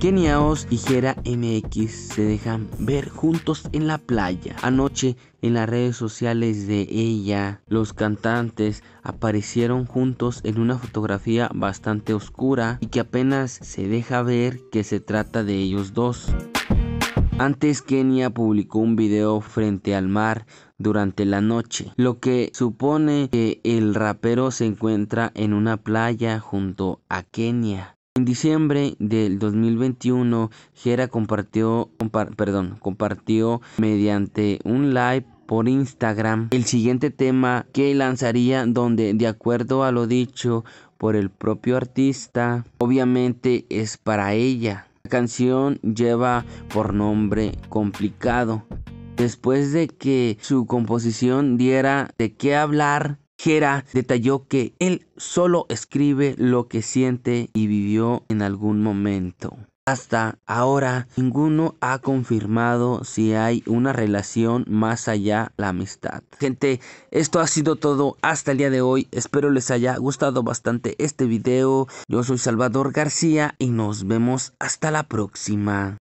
Kenia Oz y Jera MX se dejan ver juntos en la playa. Anoche en las redes sociales de ella, los cantantes aparecieron juntos en una fotografía bastante oscura y que apenas se deja ver que se trata de ellos dos. Antes Kenia publicó un video frente al mar durante la noche, lo que supone que el rapero se encuentra en una playa junto a Kenia. En diciembre del 2021, Jera compartió, perdón, compartió mediante un live por Instagram el siguiente tema que lanzaría donde de acuerdo a lo dicho por el propio artista, obviamente es para ella. La canción lleva por nombre Complicado. Después de que su composición diera de qué hablar, Jera detalló que él solo escribe lo que siente y vivió en algún momento. Hasta ahora, ninguno ha confirmado si hay una relación más allá la amistad. Gente, esto ha sido todo hasta el día de hoy. Espero les haya gustado bastante este video. Yo soy Salvador García y nos vemos hasta la próxima.